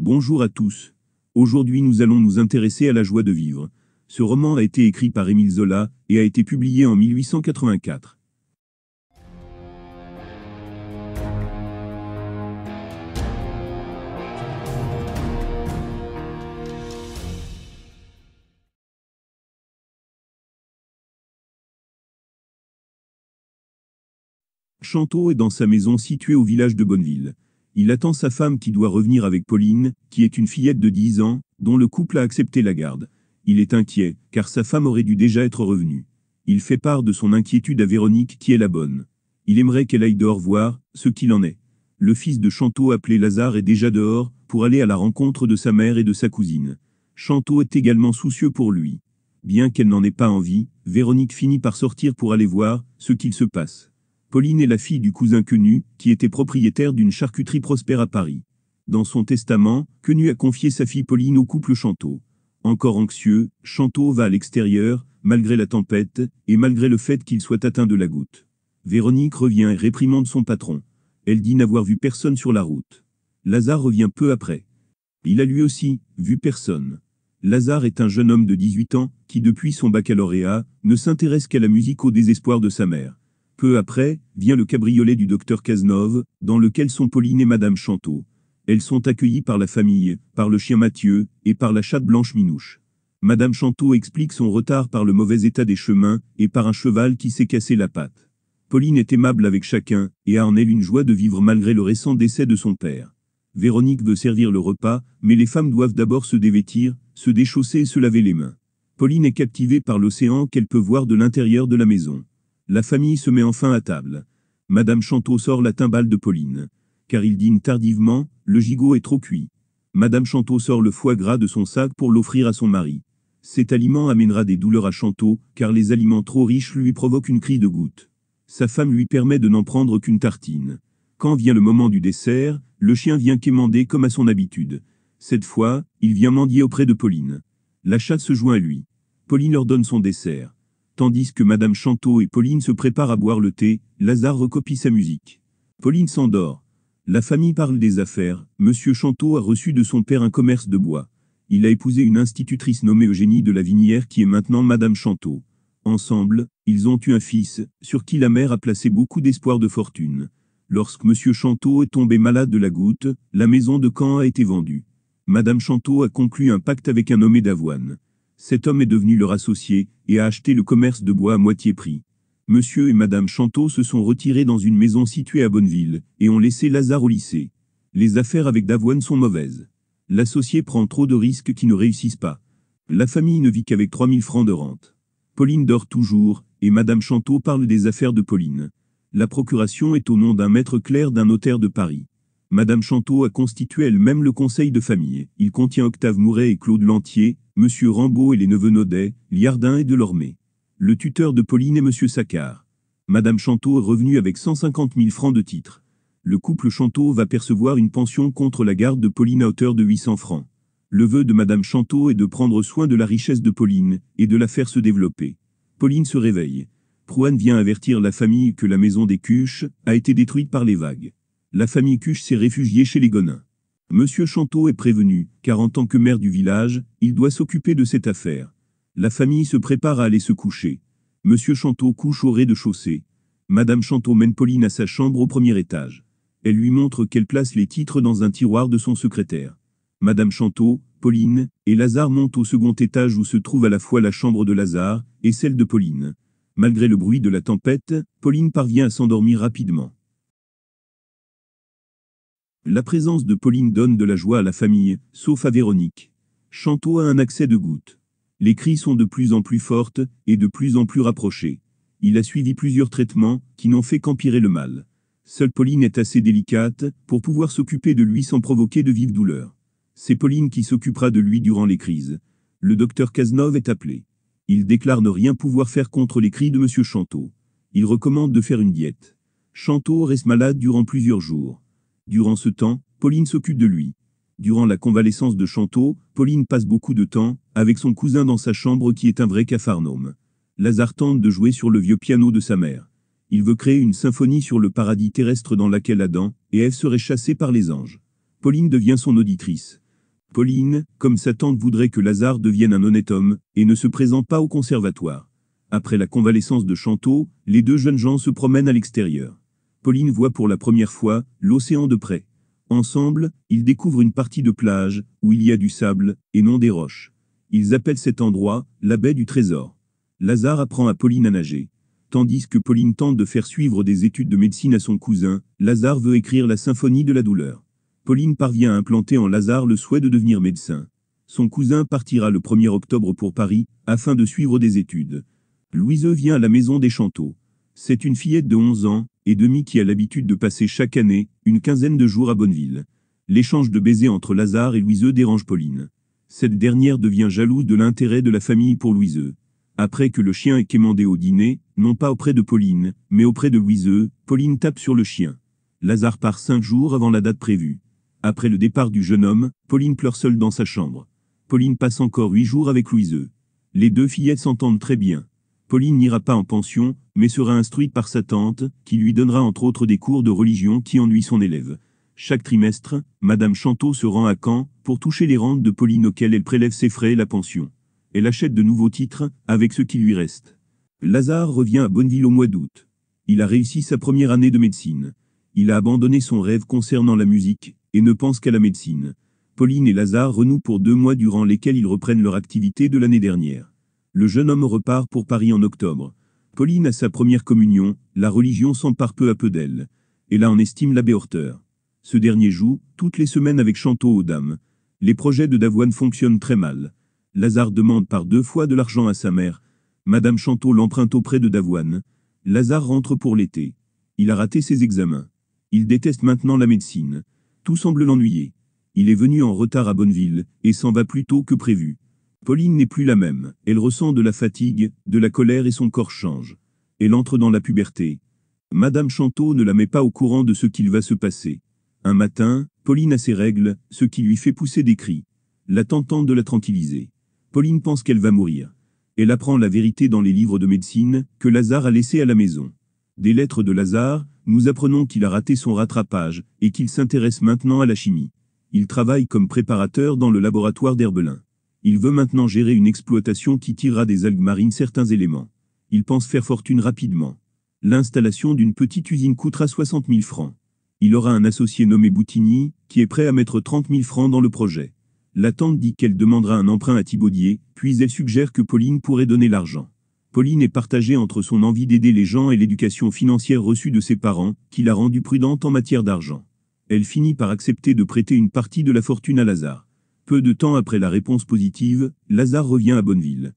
Bonjour à tous. Aujourd'hui nous allons nous intéresser à La joie de vivre. Ce roman a été écrit par Émile Zola et a été publié en 1884. Chanteau est dans sa maison située au village de Bonneville. Il attend sa femme qui doit revenir avec Pauline, qui est une fillette de 10 ans, dont le couple a accepté la garde. Il est inquiet, car sa femme aurait dû déjà être revenue. Il fait part de son inquiétude à Véronique qui est la bonne. Il aimerait qu'elle aille dehors voir ce qu'il en est. Le fils de Chanteau appelé Lazare est déjà dehors pour aller à la rencontre de sa mère et de sa cousine. Chanteau est également soucieux pour lui. Bien qu'elle n'en ait pas envie, Véronique finit par sortir pour aller voir ce qu'il se passe. Pauline est la fille du cousin Quenu, qui était propriétaire d'une charcuterie prospère à Paris. Dans son testament, Quenu a confié sa fille Pauline au couple Chanteau. Encore anxieux, Chanteau va à l'extérieur, malgré la tempête, et malgré le fait qu'il soit atteint de la goutte. Véronique revient et réprimande son patron. Elle dit n'avoir vu personne sur la route. Lazare revient peu après. Il a lui aussi vu personne. Lazare est un jeune homme de 18 ans, qui depuis son baccalauréat, ne s'intéresse qu'à la musique au désespoir de sa mère. Peu après, vient le cabriolet du docteur Cazenove, dans lequel sont Pauline et Madame Chanteau. Elles sont accueillies par la famille, par le chien Mathieu, et par la chatte blanche Minouche. Madame Chanteau explique son retard par le mauvais état des chemins, et par un cheval qui s'est cassé la patte. Pauline est aimable avec chacun, et a en elle une joie de vivre malgré le récent décès de son père. Véronique veut servir le repas, mais les femmes doivent d'abord se dévêtir, se déchausser et se laver les mains. Pauline est captivée par l'océan qu'elle peut voir de l'intérieur de la maison. La famille se met enfin à table. Madame Chanteau sort la timbale de Pauline. Car ils dînent tardivement, le gigot est trop cuit. Madame Chanteau sort le foie gras de son sac pour l'offrir à son mari. Cet aliment amènera des douleurs à Chanteau, car les aliments trop riches lui provoquent une crise de goutte. Sa femme lui permet de n'en prendre qu'une tartine. Quand vient le moment du dessert, le chien vient quémander comme à son habitude. Cette fois, il vient mendier auprès de Pauline. La chatte se joint à lui. Pauline leur donne son dessert. Tandis que Madame Chanteau et Pauline se préparent à boire le thé, Lazare recopie sa musique. Pauline s'endort. La famille parle des affaires. Monsieur Chanteau a reçu de son père un commerce de bois. Il a épousé une institutrice nommée Eugénie de la Vinière qui est maintenant Madame Chanteau. Ensemble, ils ont eu un fils, sur qui la mère a placé beaucoup d'espoir de fortune. Lorsque Monsieur Chanteau est tombé malade de la goutte, la maison de Caen a été vendue. Madame Chanteau a conclu un pacte avec un nommé d'avoine. Cet homme est devenu leur associé, et a acheté le commerce de bois à moitié prix. Monsieur et Madame Chanteau se sont retirés dans une maison située à Bonneville, et ont laissé Lazare au lycée. Les affaires avec Davoine sont mauvaises. L'associé prend trop de risques qui ne réussissent pas. La famille ne vit qu'avec 3000 francs de rente. Pauline dort toujours, et Madame Chanteau parle des affaires de Pauline. La procuration est au nom d'un maître clerc d'un notaire de Paris. Madame Chanteau a constitué elle-même le conseil de famille. Il contient Octave Mouret et Claude Lantier, M. Rambaud et les neveux Naudet, Liardin et Delormé. Le tuteur de Pauline est M. Saccard. Madame Chanteau est revenue avec 150 000 francs de titres. Le couple Chanteau va percevoir une pension contre la garde de Pauline à hauteur de 800 francs. Le vœu de Madame Chanteau est de prendre soin de la richesse de Pauline et de la faire se développer. Pauline se réveille. Prouane vient avertir la famille que la maison des Cuches a été détruite par les vagues. La famille Cuche s'est réfugiée chez les Gonins. Monsieur Chanteau est prévenu, car en tant que maire du village, il doit s'occuper de cette affaire. La famille se prépare à aller se coucher. Monsieur Chanteau couche au rez-de-chaussée. Madame Chanteau mène Pauline à sa chambre au premier étage. Elle lui montre qu'elle place les titres dans un tiroir de son secrétaire. Madame Chanteau, Pauline et Lazare montent au second étage où se trouve à la fois la chambre de Lazare et celle de Pauline. Malgré le bruit de la tempête, Pauline parvient à s'endormir rapidement. La présence de Pauline donne de la joie à la famille, sauf à Véronique. Chanteau a un accès de goutte. Les cris sont de plus en plus fortes et de plus en plus rapprochés. Il a suivi plusieurs traitements qui n'ont fait qu'empirer le mal. Seule Pauline est assez délicate pour pouvoir s'occuper de lui sans provoquer de vives douleurs. C'est Pauline qui s'occupera de lui durant les crises. Le docteur Kaznov est appelé. Il déclare ne rien pouvoir faire contre les cris de M. Chanteau. Il recommande de faire une diète. Chanteau reste malade durant plusieurs jours. Durant ce temps, Pauline s'occupe de lui. Durant la convalescence de Chanteau, Pauline passe beaucoup de temps avec son cousin dans sa chambre qui est un vrai capharnaume. Lazare tente de jouer sur le vieux piano de sa mère. Il veut créer une symphonie sur le paradis terrestre dans laquelle Adam et Ève seraient chassés par les anges. Pauline devient son auditrice. Pauline, comme sa tante voudrait que Lazare devienne un honnête homme, et ne se présente pas au conservatoire. Après la convalescence de Chanteau, les deux jeunes gens se promènent à l'extérieur. Pauline voit pour la première fois l'océan de près. Ensemble, ils découvrent une partie de plage où il y a du sable et non des roches. Ils appellent cet endroit la baie du trésor. Lazare apprend à Pauline à nager. Tandis que Pauline tente de faire suivre des études de médecine à son cousin, Lazare veut écrire la symphonie de la douleur. Pauline parvient à implanter en Lazare le souhait de devenir médecin. Son cousin partira le 1er octobre pour Paris, afin de suivre des études. Louise vient à la maison des Chanteaux. C'est une fillette de 11 ans, et demi qui a l'habitude de passer chaque année une quinzaine de jours à Bonneville. L'échange de baisers entre Lazare et Louiseux dérange Pauline. Cette dernière devient jalouse de l'intérêt de la famille pour Louiseux. Après que le chien est quémandé au dîner, non pas auprès de Pauline, mais auprès de Louiseux, Pauline tape sur le chien. Lazare part cinq jours avant la date prévue. Après le départ du jeune homme, Pauline pleure seule dans sa chambre. Pauline passe encore huit jours avec Louiseux. Les deux fillettes s'entendent très bien. Pauline n'ira pas en pension, mais sera instruite par sa tante, qui lui donnera entre autres des cours de religion qui ennuient son élève. Chaque trimestre, Madame Chanteau se rend à Caen pour toucher les rentes de Pauline auxquelles elle prélève ses frais et la pension. Elle achète de nouveaux titres, avec ce qui lui reste. Lazare revient à Bonneville au mois d'août. Il a réussi sa première année de médecine. Il a abandonné son rêve concernant la musique, et ne pense qu'à la médecine. Pauline et Lazare renouent pour deux mois durant lesquels ils reprennent leur activité de l'année dernière. Le jeune homme repart pour Paris en octobre. Pauline a sa première communion, la religion s'empare peu à peu d'elle. Et là en estime l'abbé Horteur. Ce dernier joue, toutes les semaines avec Chanteau aux dames. Les projets de Davoine fonctionnent très mal. Lazare demande par deux fois de l'argent à sa mère. Madame Chanteau l'emprunte auprès de Davoine. Lazare rentre pour l'été. Il a raté ses examens. Il déteste maintenant la médecine. Tout semble l'ennuyer. Il est venu en retard à Bonneville, et s'en va plus tôt que prévu. Pauline n'est plus la même, elle ressent de la fatigue, de la colère et son corps change. Elle entre dans la puberté. Madame Chanteau ne la met pas au courant de ce qu'il va se passer. Un matin, Pauline a ses règles, ce qui lui fait pousser des cris. La tentant de la tranquilliser. Pauline pense qu'elle va mourir. Elle apprend la vérité dans les livres de médecine que Lazare a laissés à la maison. Des lettres de Lazare, nous apprenons qu'il a raté son rattrapage et qu'il s'intéresse maintenant à la chimie. Il travaille comme préparateur dans le laboratoire d'Herbelin. Il veut maintenant gérer une exploitation qui tirera des algues marines certains éléments. Il pense faire fortune rapidement. L'installation d'une petite usine coûtera 60 000 francs. Il aura un associé nommé Boutigny, qui est prêt à mettre 30 000 francs dans le projet. La tante dit qu'elle demandera un emprunt à Thibaudier, puis elle suggère que Pauline pourrait donner l'argent. Pauline est partagée entre son envie d'aider les gens et l'éducation financière reçue de ses parents, qui l'a rendue prudente en matière d'argent. Elle finit par accepter de prêter une partie de la fortune à Lazare. Peu de temps après la réponse positive, Lazare revient à Bonneville.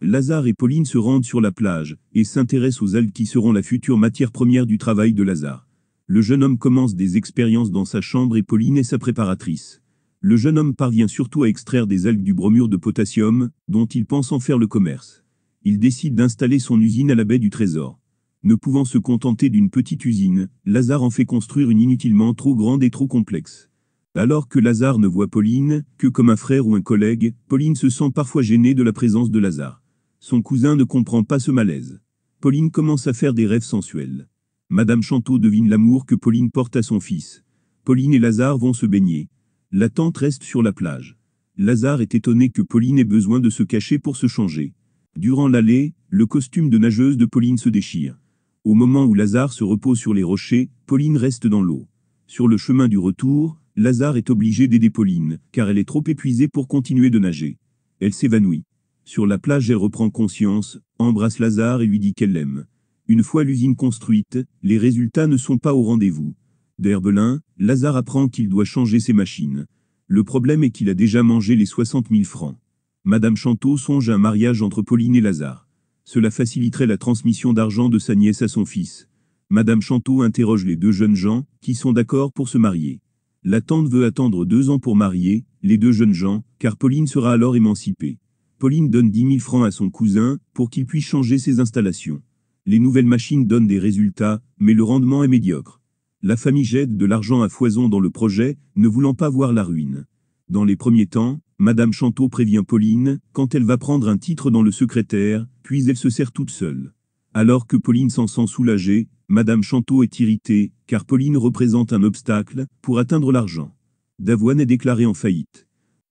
Lazare et Pauline se rendent sur la plage et s'intéressent aux algues qui seront la future matière première du travail de Lazare. Le jeune homme commence des expériences dans sa chambre et Pauline est sa préparatrice. Le jeune homme parvient surtout à extraire des algues du bromure de potassium, dont il pense en faire le commerce. Il décide d'installer son usine à la baie du Trésor. Ne pouvant se contenter d'une petite usine, Lazare en fait construire une inutilement trop grande et trop complexe. Alors que Lazare ne voit Pauline que comme un frère ou un collègue, Pauline se sent parfois gênée de la présence de Lazare. Son cousin ne comprend pas ce malaise. Pauline commence à faire des rêves sensuels. Madame Chanteau devine l'amour que Pauline porte à son fils. Pauline et Lazare vont se baigner. La tante reste sur la plage. Lazare est étonné que Pauline ait besoin de se cacher pour se changer. Durant l'allée, le costume de nageuse de Pauline se déchire. Au moment où Lazare se repose sur les rochers, Pauline reste dans l'eau. Sur le chemin du retour, Lazare est obligé d'aider Pauline, car elle est trop épuisée pour continuer de nager. Elle s'évanouit. Sur la plage, elle reprend conscience, embrasse Lazare et lui dit qu'elle l'aime. Une fois l'usine construite, les résultats ne sont pas au rendez-vous. D'Herbelin, Lazare apprend qu'il doit changer ses machines. Le problème est qu'il a déjà mangé les 60 000 francs. Madame Chanteau songe à un mariage entre Pauline et Lazare. Cela faciliterait la transmission d'argent de sa nièce à son fils. Madame Chanteau interroge les deux jeunes gens, qui sont d'accord pour se marier. La tante veut attendre deux ans pour marier les deux jeunes gens, car Pauline sera alors émancipée. Pauline donne 10 000 francs à son cousin pour qu'il puisse changer ses installations. Les nouvelles machines donnent des résultats, mais le rendement est médiocre. La famille jette de l'argent à foison dans le projet, ne voulant pas voir la ruine. Dans les premiers temps, Madame Chanteau prévient Pauline quand elle va prendre un titre dans le secrétaire, puis elle se sert toute seule. Alors que Pauline s'en sent soulagée, Madame Chanteau est irritée, car Pauline représente un obstacle pour atteindre l'argent. Davoine est déclarée en faillite.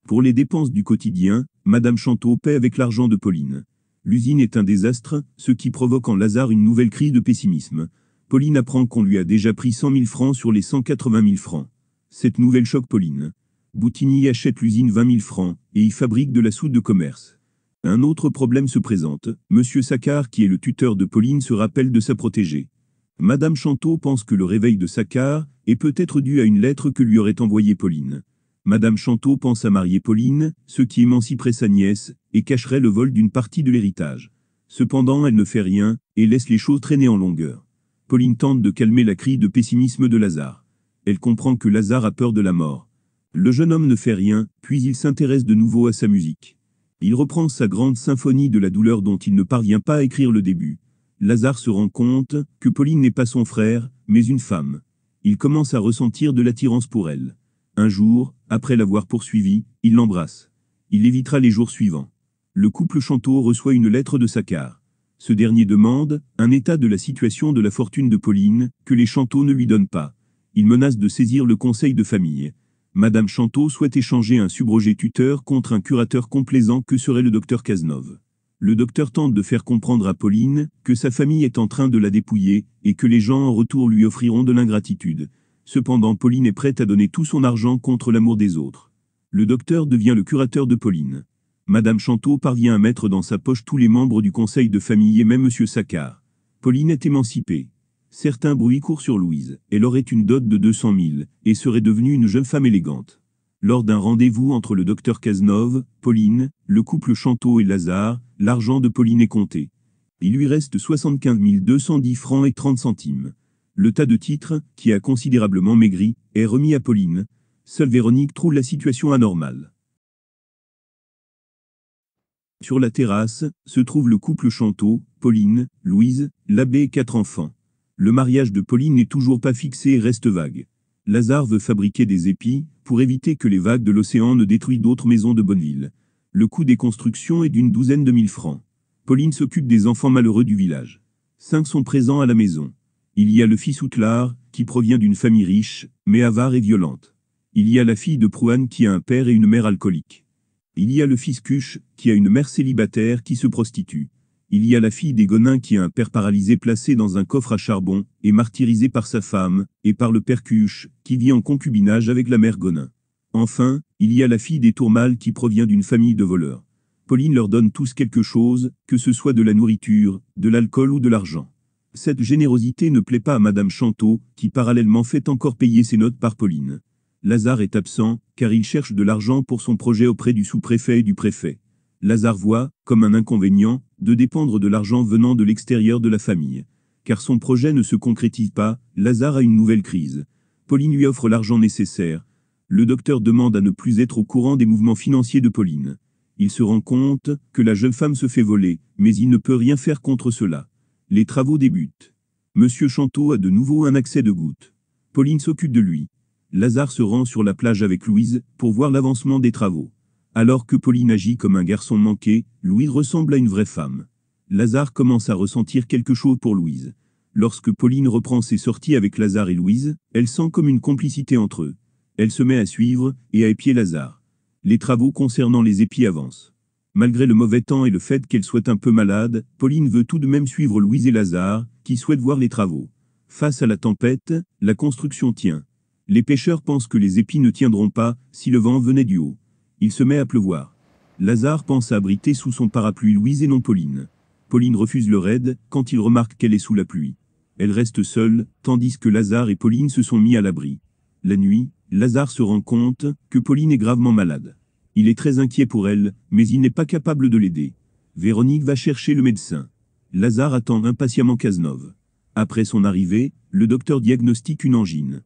Pour les dépenses du quotidien, Madame Chanteau paie avec l'argent de Pauline. L'usine est un désastre, ce qui provoque en Lazare une nouvelle crise de pessimisme. Pauline apprend qu'on lui a déjà pris 100 000 francs sur les 180 000 francs. Cette nouvelle choque Pauline. Boutigny achète l'usine 20 000 francs et y fabrique de la soude de commerce. Un autre problème se présente. Monsieur Saccard, qui est le tuteur de Pauline, se rappelle de sa protégée. Madame Chanteau pense que le réveil de Saccard est peut-être dû à une lettre que lui aurait envoyée Pauline. Madame Chanteau pense à marier Pauline, ce qui émanciperait sa nièce, et cacherait le vol d'une partie de l'héritage. Cependant, elle ne fait rien, et laisse les choses traîner en longueur. Pauline tente de calmer la crise de pessimisme de Lazare. Elle comprend que Lazare a peur de la mort. Le jeune homme ne fait rien, puis il s'intéresse de nouveau à sa musique. Il reprend sa grande symphonie de la douleur dont il ne parvient pas à écrire le début. Lazare se rend compte que Pauline n'est pas son frère, mais une femme. Il commence à ressentir de l'attirance pour elle. Un jour, après l'avoir poursuivi, il l'embrasse. Il l'évitera les jours suivants. Le couple Chanteau reçoit une lettre de Sakar. Ce dernier demande un état de la situation de la fortune de Pauline, que les Chanteaux ne lui donnent pas. Il menace de saisir le conseil de famille. Madame Chanteau souhaite échanger un subrogé tuteur contre un curateur complaisant que serait le docteur Cazenove le docteur tente de faire comprendre à Pauline que sa famille est en train de la dépouiller et que les gens en retour lui offriront de l'ingratitude. Cependant, Pauline est prête à donner tout son argent contre l'amour des autres. Le docteur devient le curateur de Pauline. Madame Chanteau parvient à mettre dans sa poche tous les membres du conseil de famille et même Monsieur Saccard. Pauline est émancipée. Certains bruits courent sur Louise. Elle aurait une dot de 200 000 et serait devenue une jeune femme élégante. Lors d'un rendez-vous entre le docteur Cazenove, Pauline, le couple Chanteau et Lazare, l'argent de Pauline est compté. Il lui reste 75 210 francs et 30 centimes. Le tas de titres, qui a considérablement maigri, est remis à Pauline. Seule Véronique trouve la situation anormale. Sur la terrasse, se trouve le couple Chanteau, Pauline, Louise, l'abbé et quatre enfants. Le mariage de Pauline n'est toujours pas fixé et reste vague. Lazare veut fabriquer des épis, pour éviter que les vagues de l'océan ne détruisent d'autres maisons de Bonneville. Le coût des constructions est d'une douzaine de mille francs. Pauline s'occupe des enfants malheureux du village. Cinq sont présents à la maison. Il y a le fils Outlard, qui provient d'une famille riche, mais avare et violente. Il y a la fille de Prouane qui a un père et une mère alcooliques. Il y a le fils Cuche, qui a une mère célibataire qui se prostitue. Il y a la fille des Gonins qui a un père paralysé placé dans un coffre à charbon, et martyrisé par sa femme, et par le père Cuche, qui vit en concubinage avec la mère Gonin. Enfin, il y a la fille des Tourmales qui provient d'une famille de voleurs. Pauline leur donne tous quelque chose, que ce soit de la nourriture, de l'alcool ou de l'argent. Cette générosité ne plaît pas à Madame Chanteau, qui parallèlement fait encore payer ses notes par Pauline. Lazare est absent, car il cherche de l'argent pour son projet auprès du sous-préfet et du préfet. Lazare voit, comme un inconvénient, de dépendre de l'argent venant de l'extérieur de la famille. Car son projet ne se concrétise pas, Lazare a une nouvelle crise. Pauline lui offre l'argent nécessaire, le docteur demande à ne plus être au courant des mouvements financiers de Pauline. Il se rend compte que la jeune femme se fait voler, mais il ne peut rien faire contre cela. Les travaux débutent. Monsieur Chanteau a de nouveau un accès de goutte. Pauline s'occupe de lui. Lazare se rend sur la plage avec Louise pour voir l'avancement des travaux. Alors que Pauline agit comme un garçon manqué, Louise ressemble à une vraie femme. Lazare commence à ressentir quelque chose pour Louise. Lorsque Pauline reprend ses sorties avec Lazare et Louise, elle sent comme une complicité entre eux. Elle se met à suivre et à épier Lazare. Les travaux concernant les épis avancent. Malgré le mauvais temps et le fait qu'elle soit un peu malade, Pauline veut tout de même suivre Louise et Lazare, qui souhaitent voir les travaux. Face à la tempête, la construction tient. Les pêcheurs pensent que les épis ne tiendront pas si le vent venait du haut. Il se met à pleuvoir. Lazare pense à abriter sous son parapluie Louise et non Pauline. Pauline refuse le raid quand il remarque qu'elle est sous la pluie. Elle reste seule, tandis que Lazare et Pauline se sont mis à l'abri. La nuit, Lazare se rend compte que Pauline est gravement malade. Il est très inquiet pour elle, mais il n'est pas capable de l'aider. Véronique va chercher le médecin. Lazare attend impatiemment Cazenove. Après son arrivée, le docteur diagnostique une angine.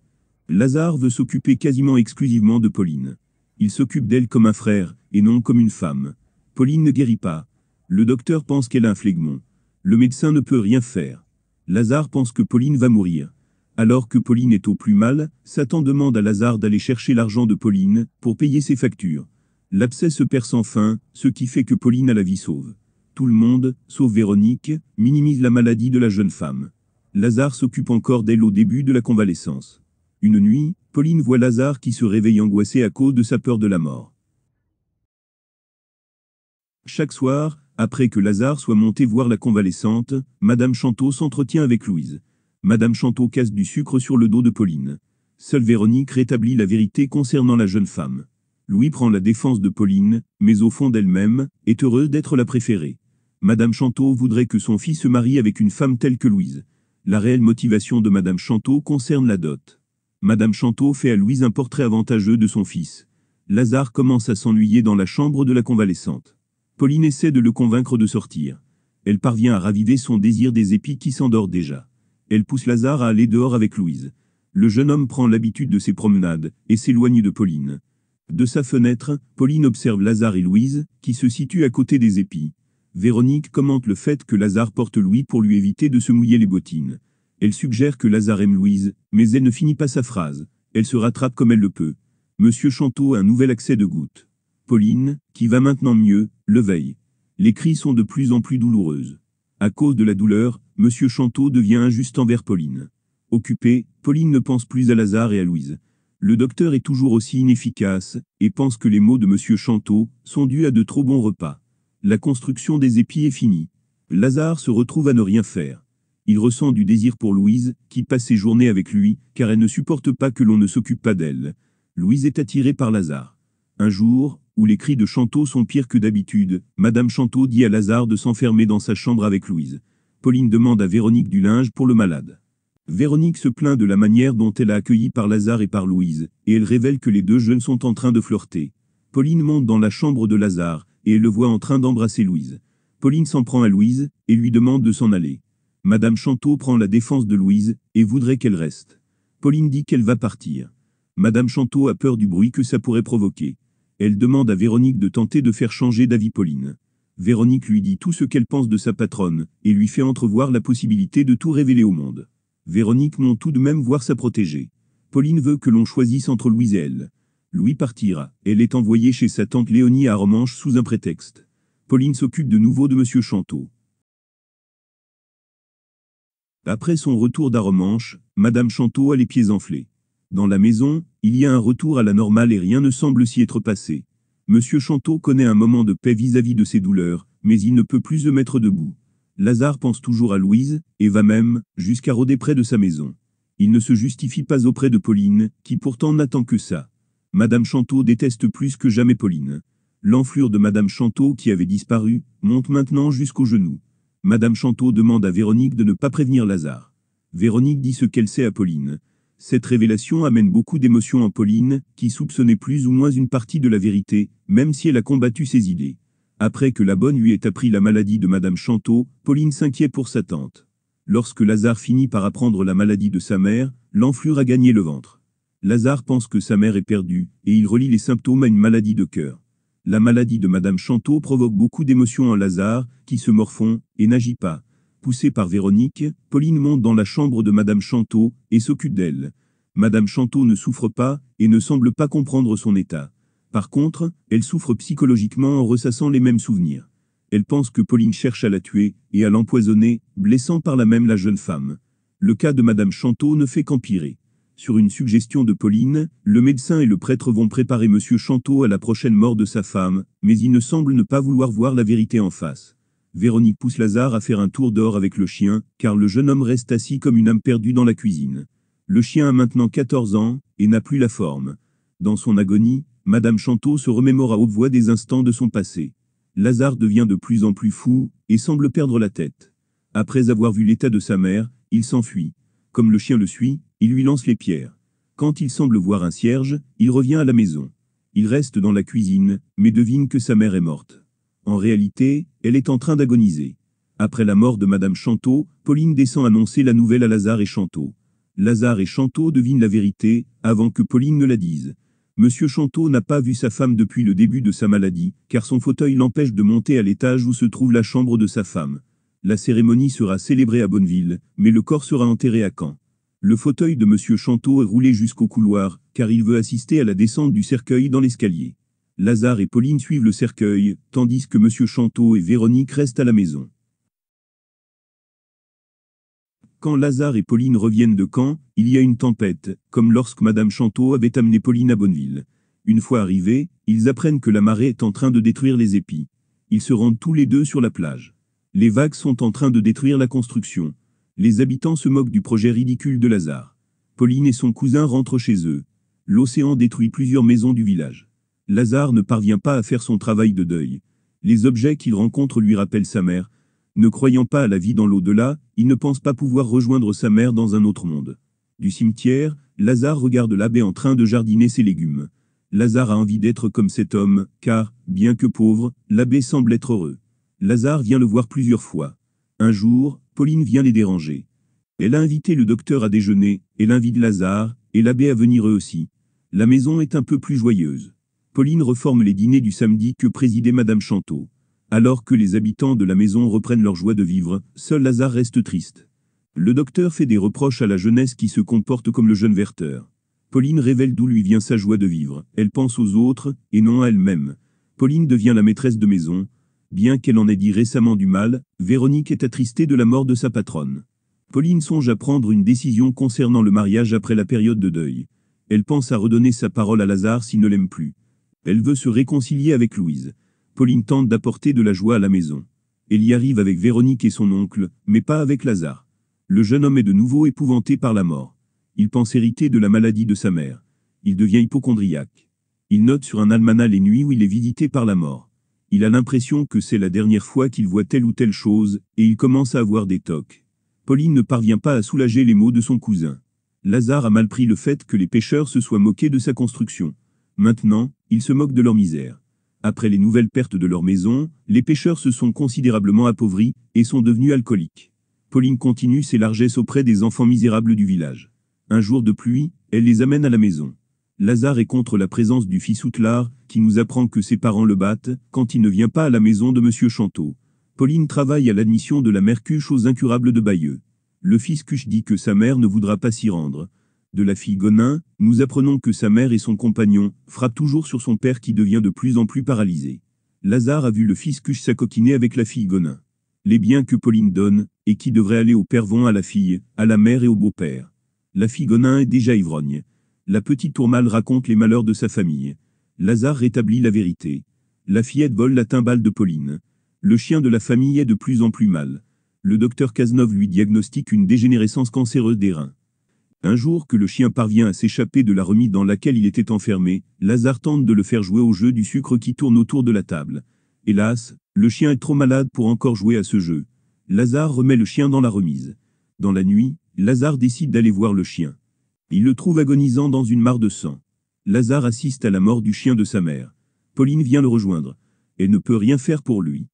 Lazare veut s'occuper quasiment exclusivement de Pauline. Il s'occupe d'elle comme un frère, et non comme une femme. Pauline ne guérit pas. Le docteur pense qu'elle a un phlegmon. Le médecin ne peut rien faire. Lazare pense que Pauline va mourir. Alors que Pauline est au plus mal, Satan demande à Lazare d'aller chercher l'argent de Pauline pour payer ses factures. L'abcès se perd sans fin, ce qui fait que Pauline a la vie sauve. Tout le monde, sauf Véronique, minimise la maladie de la jeune femme. Lazare s'occupe encore d'elle au début de la convalescence. Une nuit, Pauline voit Lazare qui se réveille angoissé à cause de sa peur de la mort. Chaque soir, après que Lazare soit monté voir la convalescente, Madame Chanteau s'entretient avec Louise. Madame Chanteau casse du sucre sur le dos de Pauline. Seule Véronique rétablit la vérité concernant la jeune femme. Louis prend la défense de Pauline, mais au fond d'elle-même, est heureuse d'être la préférée. Madame Chanteau voudrait que son fils se marie avec une femme telle que Louise. La réelle motivation de Madame Chanteau concerne la dot. Madame Chanteau fait à Louise un portrait avantageux de son fils. Lazare commence à s'ennuyer dans la chambre de la convalescente. Pauline essaie de le convaincre de sortir. Elle parvient à raviver son désir des épis qui s'endort déjà. Elle pousse Lazare à aller dehors avec Louise. Le jeune homme prend l'habitude de ses promenades et s'éloigne de Pauline. De sa fenêtre, Pauline observe Lazare et Louise, qui se situent à côté des épis. Véronique commente le fait que Lazare porte Louis pour lui éviter de se mouiller les bottines. Elle suggère que Lazare aime Louise, mais elle ne finit pas sa phrase. Elle se rattrape comme elle le peut. Monsieur Chanteau a un nouvel accès de goutte. Pauline, qui va maintenant mieux, le veille. Les cris sont de plus en plus douloureuses. À cause de la douleur, Monsieur Chanteau devient injuste envers Pauline. Occupée, Pauline ne pense plus à Lazare et à Louise. Le docteur est toujours aussi inefficace, et pense que les mots de Monsieur Chanteau sont dus à de trop bons repas. La construction des épis est finie. Lazare se retrouve à ne rien faire. Il ressent du désir pour Louise, qui passe ses journées avec lui, car elle ne supporte pas que l'on ne s'occupe pas d'elle. Louise est attirée par Lazare. Un jour, où les cris de Chanteau sont pires que d'habitude, Madame Chanteau dit à Lazare de s'enfermer dans sa chambre avec Louise. Pauline demande à Véronique du linge pour le malade. Véronique se plaint de la manière dont elle a accueilli par Lazare et par Louise, et elle révèle que les deux jeunes sont en train de flirter. Pauline monte dans la chambre de Lazare, et elle le voit en train d'embrasser Louise. Pauline s'en prend à Louise, et lui demande de s'en aller. Madame Chanteau prend la défense de Louise, et voudrait qu'elle reste. Pauline dit qu'elle va partir. Madame Chanteau a peur du bruit que ça pourrait provoquer. Elle demande à Véronique de tenter de faire changer d'avis Pauline. Véronique lui dit tout ce qu'elle pense de sa patronne, et lui fait entrevoir la possibilité de tout révéler au monde. Véronique monte tout de même voir sa protégée. Pauline veut que l'on choisisse entre Louise et elle. Louis partira. Elle est envoyée chez sa tante Léonie à Romanche sous un prétexte. Pauline s'occupe de nouveau de M. Chanteau. Après son retour d'Aromanche, Madame Chanteau a les pieds enflés. Dans la maison, il y a un retour à la normale et rien ne semble s'y être passé. Monsieur Chanteau connaît un moment de paix vis-à-vis de ses douleurs, mais il ne peut plus se mettre debout. Lazare pense toujours à Louise, et va même, jusqu'à rôder près de sa maison. Il ne se justifie pas auprès de Pauline, qui pourtant n'attend que ça. Madame Chanteau déteste plus que jamais Pauline. L'enflure de Madame Chanteau qui avait disparu, monte maintenant jusqu'au genou. Madame Chanteau demande à Véronique de ne pas prévenir Lazare. Véronique dit ce qu'elle sait à Pauline. Cette révélation amène beaucoup d'émotions en Pauline, qui soupçonnait plus ou moins une partie de la vérité, même si elle a combattu ses idées. Après que la bonne lui ait appris la maladie de Madame Chanteau, Pauline s'inquiète pour sa tante. Lorsque Lazare finit par apprendre la maladie de sa mère, l'enflure a gagné le ventre. Lazare pense que sa mère est perdue, et il relie les symptômes à une maladie de cœur. La maladie de Madame Chanteau provoque beaucoup d'émotions en Lazare, qui se morfond et n'agit pas poussée par Véronique, Pauline monte dans la chambre de Madame Chanteau et s'occupe d'elle. Madame Chanteau ne souffre pas et ne semble pas comprendre son état. Par contre, elle souffre psychologiquement en ressassant les mêmes souvenirs. Elle pense que Pauline cherche à la tuer et à l'empoisonner, blessant par là même la jeune femme. Le cas de Madame Chanteau ne fait qu'empirer. Sur une suggestion de Pauline, le médecin et le prêtre vont préparer Monsieur Chanteau à la prochaine mort de sa femme, mais il ne semble ne pas vouloir voir la vérité en face. Véronique pousse Lazare à faire un tour d'or avec le chien, car le jeune homme reste assis comme une âme perdue dans la cuisine. Le chien a maintenant 14 ans, et n'a plus la forme. Dans son agonie, Madame Chanteau se remémore à haute voix des instants de son passé. Lazare devient de plus en plus fou, et semble perdre la tête. Après avoir vu l'état de sa mère, il s'enfuit. Comme le chien le suit, il lui lance les pierres. Quand il semble voir un cierge, il revient à la maison. Il reste dans la cuisine, mais devine que sa mère est morte. En réalité, elle est en train d'agoniser. Après la mort de Madame Chanteau, Pauline descend annoncer la nouvelle à Lazare et Chanteau. Lazare et Chanteau devinent la vérité, avant que Pauline ne la dise. Monsieur Chanteau n'a pas vu sa femme depuis le début de sa maladie, car son fauteuil l'empêche de monter à l'étage où se trouve la chambre de sa femme. La cérémonie sera célébrée à Bonneville, mais le corps sera enterré à Caen. Le fauteuil de Monsieur Chanteau est roulé jusqu'au couloir, car il veut assister à la descente du cercueil dans l'escalier. Lazare et Pauline suivent le cercueil, tandis que M. Chanteau et Véronique restent à la maison. Quand Lazare et Pauline reviennent de Caen, il y a une tempête, comme lorsque Mme Chanteau avait amené Pauline à Bonneville. Une fois arrivés, ils apprennent que la marée est en train de détruire les épis. Ils se rendent tous les deux sur la plage. Les vagues sont en train de détruire la construction. Les habitants se moquent du projet ridicule de Lazare. Pauline et son cousin rentrent chez eux. L'océan détruit plusieurs maisons du village. Lazare ne parvient pas à faire son travail de deuil. Les objets qu'il rencontre lui rappellent sa mère. Ne croyant pas à la vie dans l'au-delà, il ne pense pas pouvoir rejoindre sa mère dans un autre monde. Du cimetière, Lazare regarde l'abbé en train de jardiner ses légumes. Lazare a envie d'être comme cet homme, car, bien que pauvre, l'abbé semble être heureux. Lazare vient le voir plusieurs fois. Un jour, Pauline vient les déranger. Elle a invité le docteur à déjeuner, elle invite Lazare, et l'abbé à venir eux aussi. La maison est un peu plus joyeuse. Pauline reforme les dîners du samedi que présidait Madame Chanteau. Alors que les habitants de la maison reprennent leur joie de vivre, seul Lazare reste triste. Le docteur fait des reproches à la jeunesse qui se comporte comme le jeune verteur. Pauline révèle d'où lui vient sa joie de vivre. Elle pense aux autres, et non à elle-même. Pauline devient la maîtresse de maison. Bien qu'elle en ait dit récemment du mal, Véronique est attristée de la mort de sa patronne. Pauline songe à prendre une décision concernant le mariage après la période de deuil. Elle pense à redonner sa parole à Lazare s'il ne l'aime plus. Elle veut se réconcilier avec Louise. Pauline tente d'apporter de la joie à la maison. Elle y arrive avec Véronique et son oncle, mais pas avec Lazare. Le jeune homme est de nouveau épouvanté par la mort. Il pense hériter de la maladie de sa mère. Il devient hypochondriaque. Il note sur un almanach les nuits où il est visité par la mort. Il a l'impression que c'est la dernière fois qu'il voit telle ou telle chose, et il commence à avoir des tocs. Pauline ne parvient pas à soulager les maux de son cousin. Lazare a mal pris le fait que les pêcheurs se soient moqués de sa construction. Maintenant, ils se moquent de leur misère. Après les nouvelles pertes de leur maison, les pêcheurs se sont considérablement appauvris et sont devenus alcooliques. Pauline continue ses largesses auprès des enfants misérables du village. Un jour de pluie, elle les amène à la maison. Lazare est contre la présence du fils Outlard, qui nous apprend que ses parents le battent quand il ne vient pas à la maison de M. Chanteau. Pauline travaille à l'admission de la mère Cuche aux incurables de Bayeux. Le fils Cuche dit que sa mère ne voudra pas s'y rendre, de la fille Gonin, nous apprenons que sa mère et son compagnon frappent toujours sur son père qui devient de plus en plus paralysé. Lazare a vu le fils Cuche s'acoquiner avec la fille Gonin. Les biens que Pauline donne, et qui devraient aller au père vont à la fille, à la mère et au beau-père. La fille Gonin est déjà ivrogne. La petite Tourmal raconte les malheurs de sa famille. Lazare rétablit la vérité. La fillette vole la timbale de Pauline. Le chien de la famille est de plus en plus mal. Le docteur Kaznov lui diagnostique une dégénérescence cancéreuse des reins. Un jour que le chien parvient à s'échapper de la remise dans laquelle il était enfermé, Lazare tente de le faire jouer au jeu du sucre qui tourne autour de la table. Hélas, le chien est trop malade pour encore jouer à ce jeu. Lazare remet le chien dans la remise. Dans la nuit, Lazare décide d'aller voir le chien. Il le trouve agonisant dans une mare de sang. Lazare assiste à la mort du chien de sa mère. Pauline vient le rejoindre. Elle ne peut rien faire pour lui.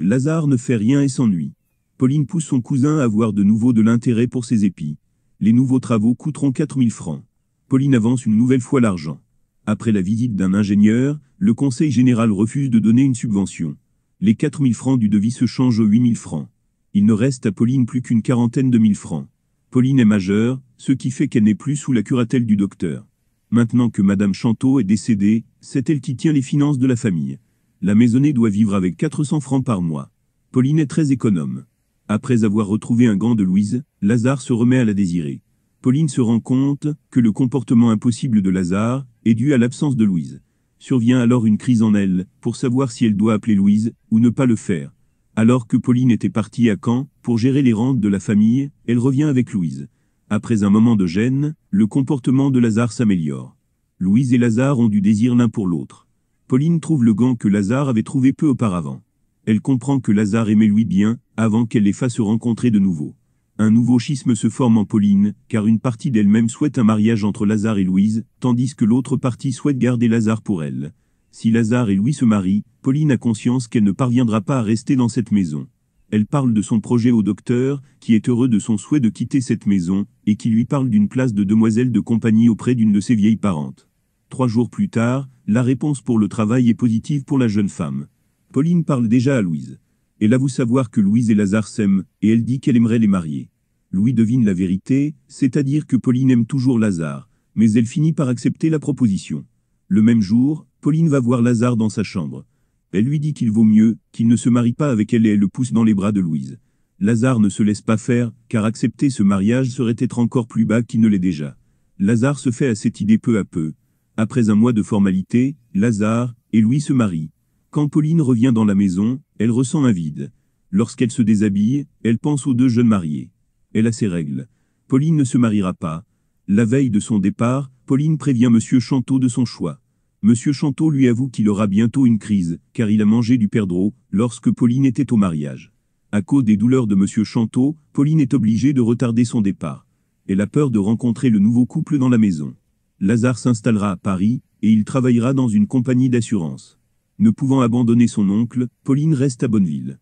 Lazare ne fait rien et s'ennuie. Pauline pousse son cousin à avoir de nouveau de l'intérêt pour ses épis. Les nouveaux travaux coûteront 4000 francs. Pauline avance une nouvelle fois l'argent. Après la visite d'un ingénieur, le conseil général refuse de donner une subvention. Les 4000 francs du devis se changent aux 8000 francs. Il ne reste à Pauline plus qu'une quarantaine de mille francs. Pauline est majeure, ce qui fait qu'elle n'est plus sous la curatelle du docteur. Maintenant que Madame Chanteau est décédée, c'est elle qui tient les finances de la famille. La maisonnée doit vivre avec 400 francs par mois. Pauline est très économe. Après avoir retrouvé un gant de Louise, Lazare se remet à la désirer. Pauline se rend compte que le comportement impossible de Lazare est dû à l'absence de Louise. Survient alors une crise en elle, pour savoir si elle doit appeler Louise, ou ne pas le faire. Alors que Pauline était partie à Caen, pour gérer les rentes de la famille, elle revient avec Louise. Après un moment de gêne, le comportement de Lazare s'améliore. Louise et Lazare ont du désir l'un pour l'autre. Pauline trouve le gant que Lazare avait trouvé peu auparavant elle comprend que Lazare aimait lui bien, avant qu'elle les fasse rencontrer de nouveau. Un nouveau schisme se forme en Pauline, car une partie d'elle-même souhaite un mariage entre Lazare et Louise, tandis que l'autre partie souhaite garder Lazare pour elle. Si Lazare et Louis se marient, Pauline a conscience qu'elle ne parviendra pas à rester dans cette maison. Elle parle de son projet au docteur, qui est heureux de son souhait de quitter cette maison, et qui lui parle d'une place de demoiselle de compagnie auprès d'une de ses vieilles parentes. Trois jours plus tard, la réponse pour le travail est positive pour la jeune femme. Pauline parle déjà à Louise. Elle avoue savoir que Louise et Lazare s'aiment, et elle dit qu'elle aimerait les marier. Louis devine la vérité, c'est-à-dire que Pauline aime toujours Lazare, mais elle finit par accepter la proposition. Le même jour, Pauline va voir Lazare dans sa chambre. Elle lui dit qu'il vaut mieux, qu'il ne se marie pas avec elle et elle le pousse dans les bras de Louise. Lazare ne se laisse pas faire, car accepter ce mariage serait être encore plus bas qu'il ne l'est déjà. Lazare se fait à cette idée peu à peu. Après un mois de formalité, Lazare et Louis se marient. Quand Pauline revient dans la maison, elle ressent un vide. Lorsqu'elle se déshabille, elle pense aux deux jeunes mariés. Elle a ses règles. Pauline ne se mariera pas. La veille de son départ, Pauline prévient M. Chanteau de son choix. M. Chanteau lui avoue qu'il aura bientôt une crise, car il a mangé du perdreau lorsque Pauline était au mariage. À cause des douleurs de M. Chanteau, Pauline est obligée de retarder son départ. Elle a peur de rencontrer le nouveau couple dans la maison. Lazare s'installera à Paris, et il travaillera dans une compagnie d'assurance. Ne pouvant abandonner son oncle, Pauline reste à Bonneville.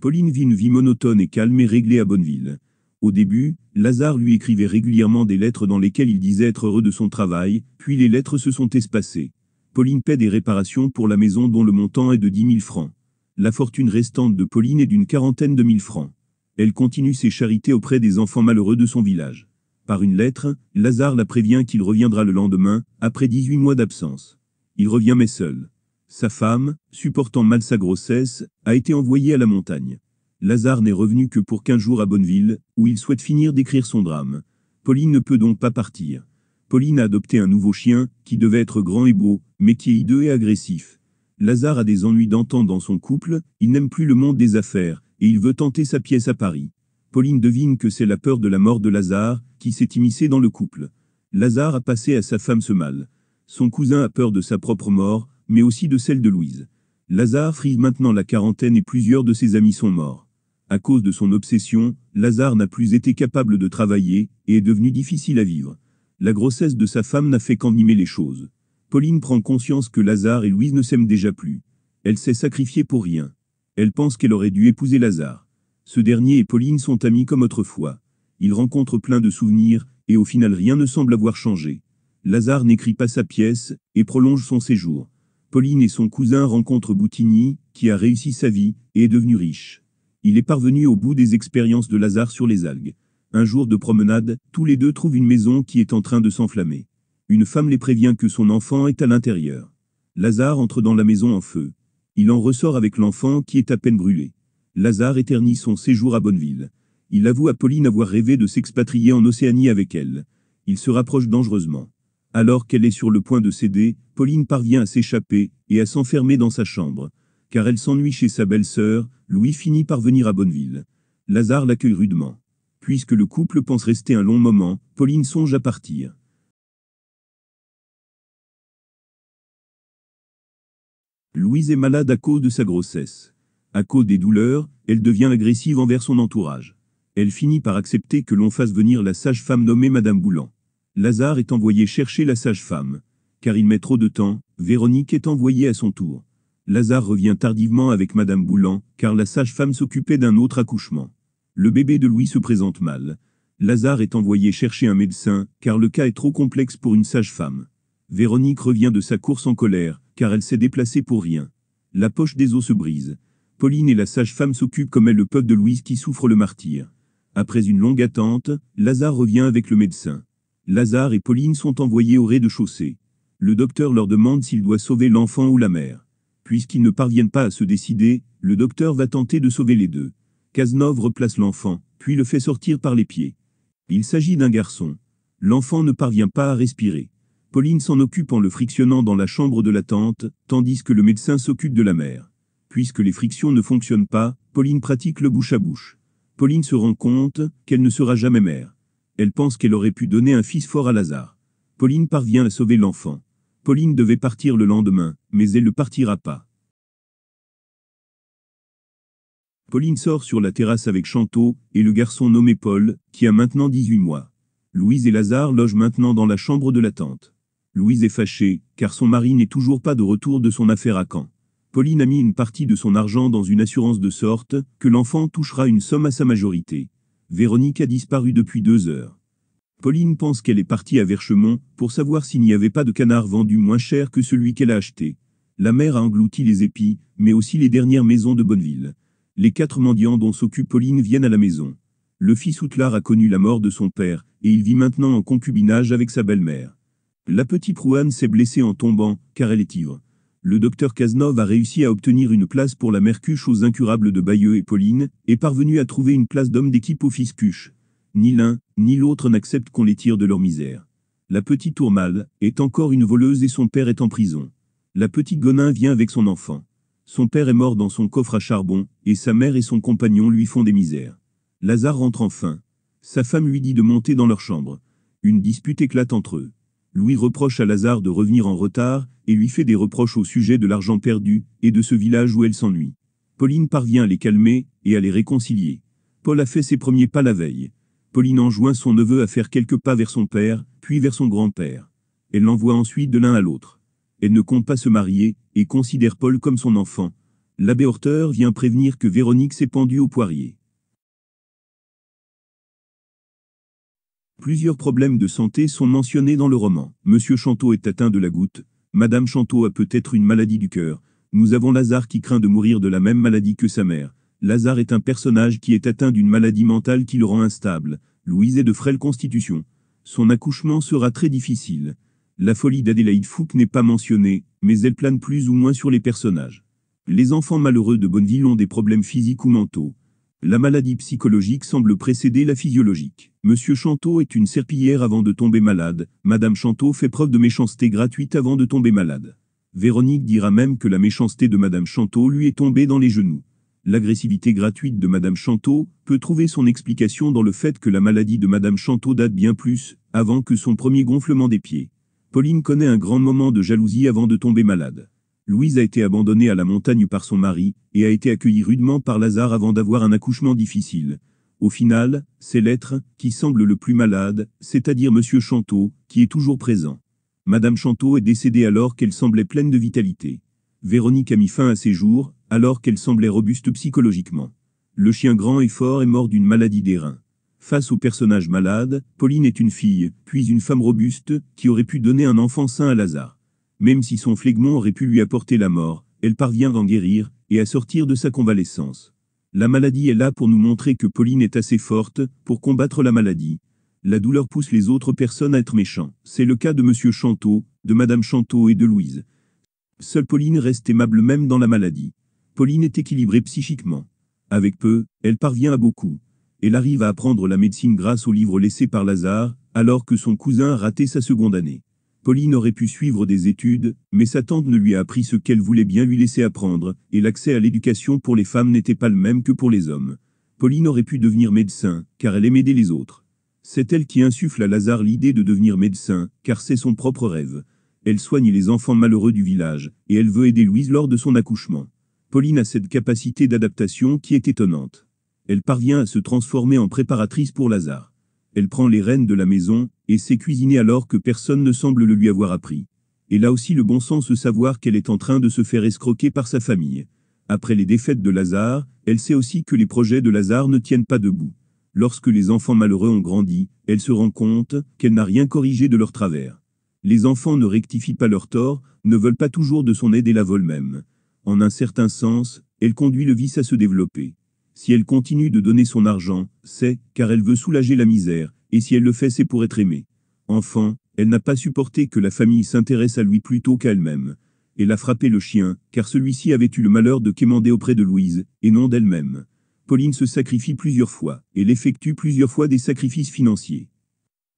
Pauline vit une vie monotone et calme et réglée à Bonneville. Au début, Lazare lui écrivait régulièrement des lettres dans lesquelles il disait être heureux de son travail, puis les lettres se sont espacées. Pauline paie des réparations pour la maison dont le montant est de 10 000 francs. La fortune restante de Pauline est d'une quarantaine de mille francs. Elle continue ses charités auprès des enfants malheureux de son village. Par une lettre, Lazare la prévient qu'il reviendra le lendemain, après 18 mois d'absence. Il revient mais seul. Sa femme, supportant mal sa grossesse, a été envoyée à la montagne. Lazare n'est revenu que pour 15 jours à Bonneville, où il souhaite finir d'écrire son drame. Pauline ne peut donc pas partir. Pauline a adopté un nouveau chien, qui devait être grand et beau, mais qui est hideux et agressif. Lazare a des ennuis d'antan dans son couple, il n'aime plus le monde des affaires, et il veut tenter sa pièce à Paris. Pauline devine que c'est la peur de la mort de Lazare, qui s'est immiscée dans le couple. Lazare a passé à sa femme ce mal. Son cousin a peur de sa propre mort, mais aussi de celle de Louise. Lazare frise maintenant la quarantaine et plusieurs de ses amis sont morts. À cause de son obsession, Lazare n'a plus été capable de travailler, et est devenu difficile à vivre. La grossesse de sa femme n'a fait qu'animer les choses. Pauline prend conscience que Lazare et Louise ne s'aiment déjà plus. Elle s'est sacrifiée pour rien. Elle pense qu'elle aurait dû épouser Lazare. Ce dernier et Pauline sont amis comme autrefois. Ils rencontrent plein de souvenirs, et au final rien ne semble avoir changé. Lazare n'écrit pas sa pièce, et prolonge son séjour. Pauline et son cousin rencontrent Boutigny, qui a réussi sa vie, et est devenu riche. Il est parvenu au bout des expériences de Lazare sur les algues. Un jour de promenade, tous les deux trouvent une maison qui est en train de s'enflammer. Une femme les prévient que son enfant est à l'intérieur. Lazare entre dans la maison en feu. Il en ressort avec l'enfant qui est à peine brûlé. Lazare éternit son séjour à Bonneville. Il avoue à Pauline avoir rêvé de s'expatrier en Océanie avec elle. Il se rapproche dangereusement. Alors qu'elle est sur le point de céder, Pauline parvient à s'échapper et à s'enfermer dans sa chambre. Car elle s'ennuie chez sa belle-sœur, Louis finit par venir à Bonneville. Lazare l'accueille rudement. Puisque le couple pense rester un long moment, Pauline songe à partir. Louise est malade à cause de sa grossesse. À cause des douleurs, elle devient agressive envers son entourage. Elle finit par accepter que l'on fasse venir la sage-femme nommée Madame Boulan. Lazare est envoyé chercher la sage-femme. Car il met trop de temps, Véronique est envoyée à son tour. Lazare revient tardivement avec Madame Boulan, car la sage-femme s'occupait d'un autre accouchement. Le bébé de Louis se présente mal. Lazare est envoyé chercher un médecin, car le cas est trop complexe pour une sage-femme. Véronique revient de sa course en colère, car elle s'est déplacée pour rien. La poche des os se brise. Pauline et la sage-femme s'occupent comme elles le peuple de Louise qui souffre le martyr. Après une longue attente, Lazare revient avec le médecin. Lazare et Pauline sont envoyés au rez-de-chaussée. Le docteur leur demande s'il doit sauver l'enfant ou la mère. Puisqu'ils ne parviennent pas à se décider, le docteur va tenter de sauver les deux. Cazenove replace l'enfant, puis le fait sortir par les pieds. Il s'agit d'un garçon. L'enfant ne parvient pas à respirer. Pauline s'en occupe en le frictionnant dans la chambre de la tante, tandis que le médecin s'occupe de la mère. Puisque les frictions ne fonctionnent pas, Pauline pratique le bouche à bouche. Pauline se rend compte qu'elle ne sera jamais mère. Elle pense qu'elle aurait pu donner un fils fort à Lazare. Pauline parvient à sauver l'enfant. Pauline devait partir le lendemain, mais elle ne partira pas. Pauline sort sur la terrasse avec Chanteau et le garçon nommé Paul, qui a maintenant 18 mois. Louise et Lazare logent maintenant dans la chambre de la tante. Louise est fâchée, car son mari n'est toujours pas de retour de son affaire à Caen. Pauline a mis une partie de son argent dans une assurance de sorte que l'enfant touchera une somme à sa majorité. Véronique a disparu depuis deux heures. Pauline pense qu'elle est partie à Verchemont pour savoir s'il n'y avait pas de canard vendu moins cher que celui qu'elle a acheté. La mère a englouti les épis, mais aussi les dernières maisons de Bonneville. Les quatre mendiants dont s'occupe Pauline viennent à la maison. Le fils Outlard a connu la mort de son père, et il vit maintenant en concubinage avec sa belle-mère. La petite Rouane s'est blessée en tombant, car elle est ivre le docteur Kaznov a réussi à obtenir une place pour la Mercuche aux incurables de Bayeux et Pauline, et parvenu à trouver une place d'homme d'équipe au Fiscuche. Ni l'un, ni l'autre n'accepte qu'on les tire de leur misère. La petite Tourmale est encore une voleuse et son père est en prison. La petite Gonin vient avec son enfant. Son père est mort dans son coffre à charbon, et sa mère et son compagnon lui font des misères. Lazare rentre enfin. Sa femme lui dit de monter dans leur chambre. Une dispute éclate entre eux. Louis reproche à Lazare de revenir en retard, et lui fait des reproches au sujet de l'argent perdu, et de ce village où elle s'ennuie. Pauline parvient à les calmer, et à les réconcilier. Paul a fait ses premiers pas la veille. Pauline enjoint son neveu à faire quelques pas vers son père, puis vers son grand-père. Elle l'envoie ensuite de l'un à l'autre. Elle ne compte pas se marier, et considère Paul comme son enfant. L'abbé Horteur vient prévenir que Véronique s'est pendue au poirier. Plusieurs problèmes de santé sont mentionnés dans le roman. Monsieur Chanteau est atteint de la goutte, Madame Chanteau a peut-être une maladie du cœur, nous avons Lazare qui craint de mourir de la même maladie que sa mère. Lazare est un personnage qui est atteint d'une maladie mentale qui le rend instable. Louise est de frêle constitution. Son accouchement sera très difficile. La folie d'Adélaïde Fouque n'est pas mentionnée, mais elle plane plus ou moins sur les personnages. Les enfants malheureux de Bonneville ont des problèmes physiques ou mentaux. La maladie psychologique semble précéder la physiologique. Monsieur Chanteau est une serpillière avant de tomber malade, Madame Chanteau fait preuve de méchanceté gratuite avant de tomber malade. Véronique dira même que la méchanceté de Madame Chanteau lui est tombée dans les genoux. L'agressivité gratuite de Madame Chanteau peut trouver son explication dans le fait que la maladie de Madame Chanteau date bien plus, avant que son premier gonflement des pieds. Pauline connaît un grand moment de jalousie avant de tomber malade. Louise a été abandonnée à la montagne par son mari, et a été accueillie rudement par Lazare avant d'avoir un accouchement difficile. Au final, c'est l'être, qui semble le plus malade, c'est-à-dire M. Chanteau, qui est toujours présent. Madame Chanteau est décédée alors qu'elle semblait pleine de vitalité. Véronique a mis fin à ses jours, alors qu'elle semblait robuste psychologiquement. Le chien grand et fort est mort d'une maladie des reins. Face au personnage malade, Pauline est une fille, puis une femme robuste, qui aurait pu donner un enfant sain à Lazare. Même si son flegmont aurait pu lui apporter la mort, elle parvient à en guérir, et à sortir de sa convalescence. La maladie est là pour nous montrer que Pauline est assez forte, pour combattre la maladie. La douleur pousse les autres personnes à être méchants. C'est le cas de M. Chanteau, de Madame Chanteau et de Louise. Seule Pauline reste aimable même dans la maladie. Pauline est équilibrée psychiquement. Avec peu, elle parvient à beaucoup. Elle arrive à apprendre la médecine grâce au livre laissé par Lazare, alors que son cousin a raté sa seconde année. Pauline aurait pu suivre des études, mais sa tante ne lui a appris ce qu'elle voulait bien lui laisser apprendre, et l'accès à l'éducation pour les femmes n'était pas le même que pour les hommes. Pauline aurait pu devenir médecin, car elle aime aider les autres. C'est elle qui insuffle à Lazare l'idée de devenir médecin, car c'est son propre rêve. Elle soigne les enfants malheureux du village, et elle veut aider Louise lors de son accouchement. Pauline a cette capacité d'adaptation qui est étonnante. Elle parvient à se transformer en préparatrice pour Lazare. Elle prend les rênes de la maison, et sait cuisiner alors que personne ne semble le lui avoir appris. Et là aussi le bon sens savoir qu'elle est en train de se faire escroquer par sa famille. Après les défaites de Lazare, elle sait aussi que les projets de Lazare ne tiennent pas debout. Lorsque les enfants malheureux ont grandi, elle se rend compte qu'elle n'a rien corrigé de leur travers. Les enfants ne rectifient pas leurs torts, ne veulent pas toujours de son aide et la volent même. En un certain sens, elle conduit le vice à se développer. Si elle continue de donner son argent, c'est car elle veut soulager la misère, et si elle le fait c'est pour être aimée. Enfant, elle n'a pas supporté que la famille s'intéresse à lui plutôt qu'à elle-même. Elle a frappé le chien, car celui-ci avait eu le malheur de quémander auprès de Louise, et non d'elle-même. Pauline se sacrifie plusieurs fois, elle effectue plusieurs fois des sacrifices financiers.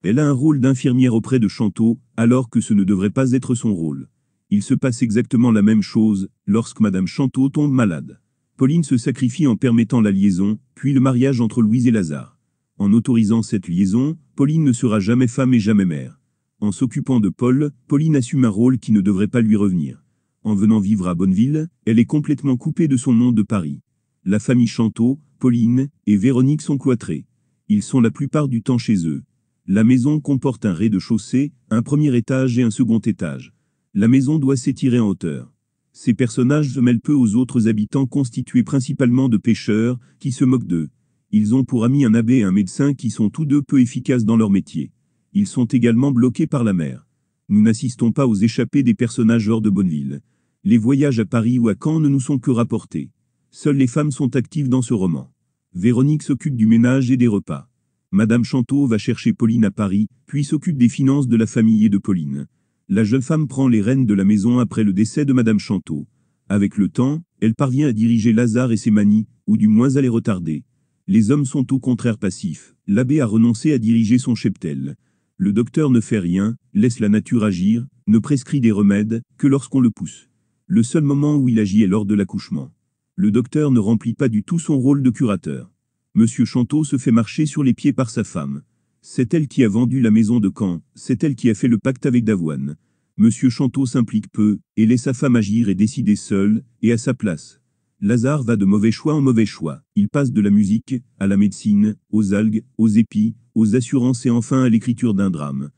Elle a un rôle d'infirmière auprès de Chanteau, alors que ce ne devrait pas être son rôle. Il se passe exactement la même chose lorsque Madame Chanteau tombe malade. Pauline se sacrifie en permettant la liaison, puis le mariage entre Louise et Lazare. En autorisant cette liaison, Pauline ne sera jamais femme et jamais mère. En s'occupant de Paul, Pauline assume un rôle qui ne devrait pas lui revenir. En venant vivre à Bonneville, elle est complètement coupée de son nom de Paris. La famille Chanteau, Pauline et Véronique sont cloîtrés. Ils sont la plupart du temps chez eux. La maison comporte un rez-de-chaussée, un premier étage et un second étage. La maison doit s'étirer en hauteur. Ces personnages se mêlent peu aux autres habitants constitués principalement de pêcheurs, qui se moquent d'eux. Ils ont pour amis un abbé et un médecin qui sont tous deux peu efficaces dans leur métier. Ils sont également bloqués par la mer. Nous n'assistons pas aux échappées des personnages hors de Bonneville. Les voyages à Paris ou à Caen ne nous sont que rapportés. Seules les femmes sont actives dans ce roman. Véronique s'occupe du ménage et des repas. Madame Chanteau va chercher Pauline à Paris, puis s'occupe des finances de la famille et de Pauline. La jeune femme prend les rênes de la maison après le décès de Madame Chanteau. Avec le temps, elle parvient à diriger Lazare et ses manies, ou du moins à les retarder. Les hommes sont au contraire passifs. L'abbé a renoncé à diriger son cheptel. Le docteur ne fait rien, laisse la nature agir, ne prescrit des remèdes que lorsqu'on le pousse. Le seul moment où il agit est lors de l'accouchement. Le docteur ne remplit pas du tout son rôle de curateur. Monsieur Chanteau se fait marcher sur les pieds par sa femme. C'est elle qui a vendu la maison de Caen, c'est elle qui a fait le pacte avec Davoine. Monsieur Chanteau s'implique peu, et laisse sa femme agir et décider seule, et à sa place. Lazare va de mauvais choix en mauvais choix. Il passe de la musique, à la médecine, aux algues, aux épis, aux assurances et enfin à l'écriture d'un drame.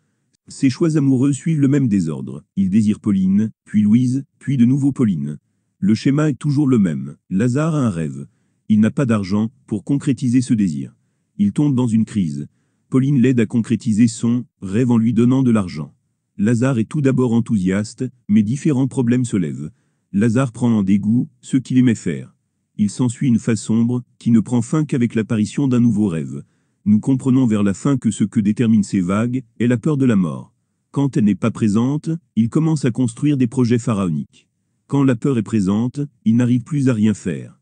Ses choix amoureux suivent le même désordre. Il désire Pauline, puis Louise, puis de nouveau Pauline. Le schéma est toujours le même. Lazare a un rêve. Il n'a pas d'argent pour concrétiser ce désir. Il tombe dans une crise. Pauline l'aide à concrétiser son rêve en lui donnant de l'argent. Lazare est tout d'abord enthousiaste, mais différents problèmes se lèvent. Lazare prend en dégoût ce qu'il aimait faire. Il s'ensuit une face sombre, qui ne prend fin qu'avec l'apparition d'un nouveau rêve. Nous comprenons vers la fin que ce que déterminent ces vagues est la peur de la mort. Quand elle n'est pas présente, il commence à construire des projets pharaoniques. Quand la peur est présente, il n'arrive plus à rien faire.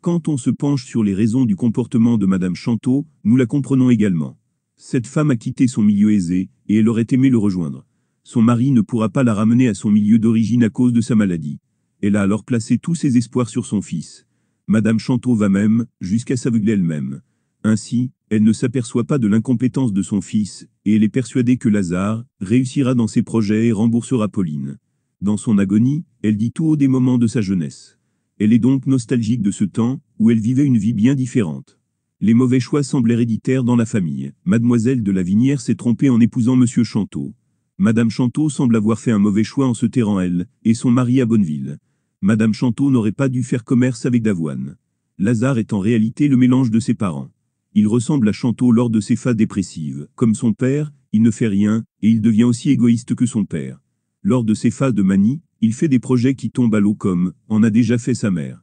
Quand on se penche sur les raisons du comportement de Madame Chanteau, nous la comprenons également. Cette femme a quitté son milieu aisé, et elle aurait aimé le rejoindre son mari ne pourra pas la ramener à son milieu d'origine à cause de sa maladie. Elle a alors placé tous ses espoirs sur son fils. Madame Chanteau va même, jusqu'à s'aveugler elle-même. Ainsi, elle ne s'aperçoit pas de l'incompétence de son fils, et elle est persuadée que Lazare réussira dans ses projets et remboursera Pauline. Dans son agonie, elle dit tout haut des moments de sa jeunesse. Elle est donc nostalgique de ce temps, où elle vivait une vie bien différente. Les mauvais choix semblent héréditaires dans la famille. Mademoiselle de Lavinière s'est trompée en épousant Monsieur Chanteau. Madame Chanteau semble avoir fait un mauvais choix en se tairant elle et son mari à Bonneville. Madame Chanteau n'aurait pas dû faire commerce avec Davoine. Lazare est en réalité le mélange de ses parents. Il ressemble à Chanteau lors de ses phases dépressives. Comme son père, il ne fait rien, et il devient aussi égoïste que son père. Lors de ses phases de manie, il fait des projets qui tombent à l'eau comme en a déjà fait sa mère.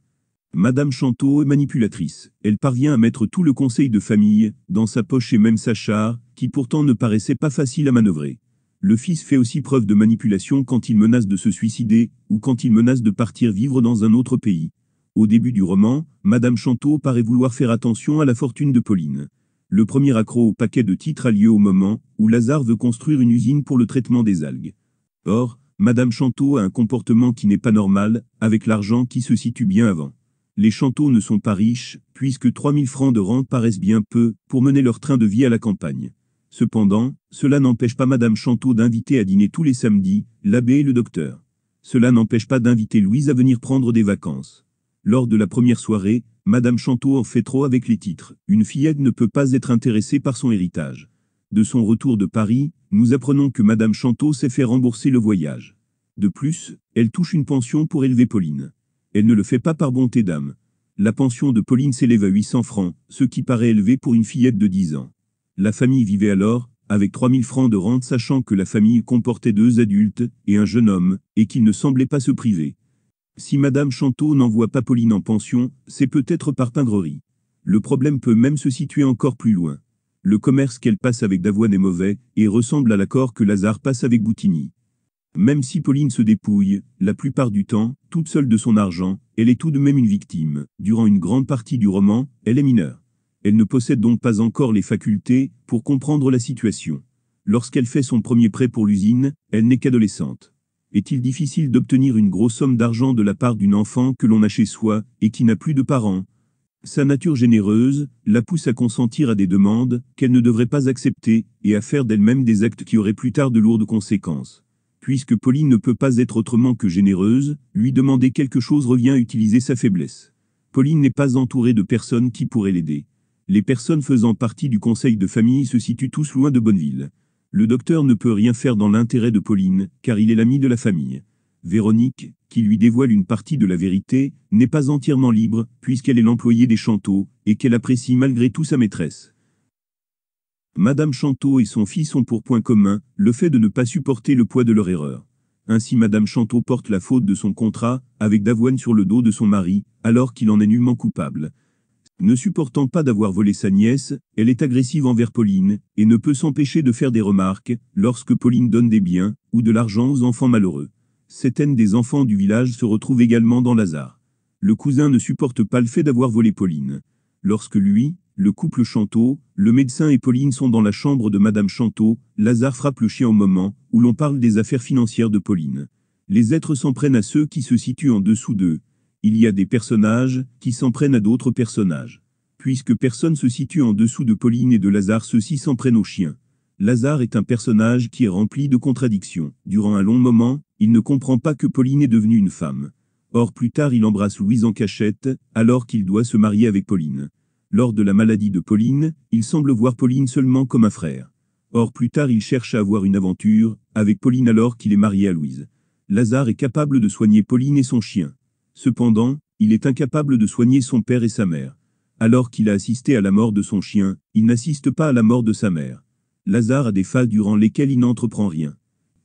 Madame Chanteau est manipulatrice. Elle parvient à mettre tout le conseil de famille dans sa poche et même sa char, qui pourtant ne paraissait pas facile à manœuvrer le fils fait aussi preuve de manipulation quand il menace de se suicider, ou quand il menace de partir vivre dans un autre pays. Au début du roman, Madame Chanteau paraît vouloir faire attention à la fortune de Pauline. Le premier accroc au paquet de titres a lieu au moment où Lazare veut construire une usine pour le traitement des algues. Or, Madame Chanteau a un comportement qui n'est pas normal, avec l'argent qui se situe bien avant. Les Chanteaux ne sont pas riches, puisque 3000 francs de rente paraissent bien peu pour mener leur train de vie à la campagne. Cependant, cela n'empêche pas Madame Chanteau d'inviter à dîner tous les samedis, l'abbé et le docteur. Cela n'empêche pas d'inviter Louise à venir prendre des vacances. Lors de la première soirée, Madame Chanteau en fait trop avec les titres. Une fillette ne peut pas être intéressée par son héritage. De son retour de Paris, nous apprenons que Madame Chanteau s'est fait rembourser le voyage. De plus, elle touche une pension pour élever Pauline. Elle ne le fait pas par bonté d'âme. La pension de Pauline s'élève à 800 francs, ce qui paraît élevé pour une fillette de 10 ans. La famille vivait alors, avec 3000 francs de rente sachant que la famille comportait deux adultes et un jeune homme, et qu'il ne semblait pas se priver. Si Madame Chanteau n'envoie pas Pauline en pension, c'est peut-être par pingrerie. Le problème peut même se situer encore plus loin. Le commerce qu'elle passe avec Davoine est mauvais, et ressemble à l'accord que Lazare passe avec Boutigny. Même si Pauline se dépouille, la plupart du temps, toute seule de son argent, elle est tout de même une victime. Durant une grande partie du roman, elle est mineure. Elle ne possède donc pas encore les facultés pour comprendre la situation. Lorsqu'elle fait son premier prêt pour l'usine, elle n'est qu'adolescente. Est-il difficile d'obtenir une grosse somme d'argent de la part d'une enfant que l'on a chez soi et qui n'a plus de parents Sa nature généreuse la pousse à consentir à des demandes qu'elle ne devrait pas accepter et à faire d'elle-même des actes qui auraient plus tard de lourdes conséquences puisque Pauline ne peut pas être autrement que généreuse, lui demander quelque chose revient à utiliser sa faiblesse. Pauline n'est pas entourée de personnes qui pourraient l'aider. Les personnes faisant partie du conseil de famille se situent tous loin de Bonneville. Le docteur ne peut rien faire dans l'intérêt de Pauline, car il est l'ami de la famille. Véronique, qui lui dévoile une partie de la vérité, n'est pas entièrement libre, puisqu'elle est l'employée des Chanteaux, et qu'elle apprécie malgré tout sa maîtresse. Madame Chanteau et son fils ont pour point commun, le fait de ne pas supporter le poids de leur erreur. Ainsi Madame Chanteau porte la faute de son contrat, avec d'avoine sur le dos de son mari, alors qu'il en est nullement coupable. Ne supportant pas d'avoir volé sa nièce, elle est agressive envers Pauline, et ne peut s'empêcher de faire des remarques, lorsque Pauline donne des biens, ou de l'argent aux enfants malheureux. Certaines des enfants du village se retrouvent également dans Lazare. Le cousin ne supporte pas le fait d'avoir volé Pauline. Lorsque lui, le couple Chanteau, le médecin et Pauline sont dans la chambre de Madame Chanteau, Lazare frappe le chien au moment où l'on parle des affaires financières de Pauline. Les êtres s'en prennent à ceux qui se situent en dessous d'eux, il y a des personnages qui s'en prennent à d'autres personnages. Puisque personne se situe en dessous de Pauline et de Lazare, ceux-ci s'en prennent aux chiens. Lazare est un personnage qui est rempli de contradictions. Durant un long moment, il ne comprend pas que Pauline est devenue une femme. Or plus tard il embrasse Louise en cachette, alors qu'il doit se marier avec Pauline. Lors de la maladie de Pauline, il semble voir Pauline seulement comme un frère. Or plus tard il cherche à avoir une aventure, avec Pauline alors qu'il est marié à Louise. Lazare est capable de soigner Pauline et son chien. Cependant, il est incapable de soigner son père et sa mère. Alors qu'il a assisté à la mort de son chien, il n'assiste pas à la mort de sa mère. Lazare a des phases durant lesquelles il n'entreprend rien.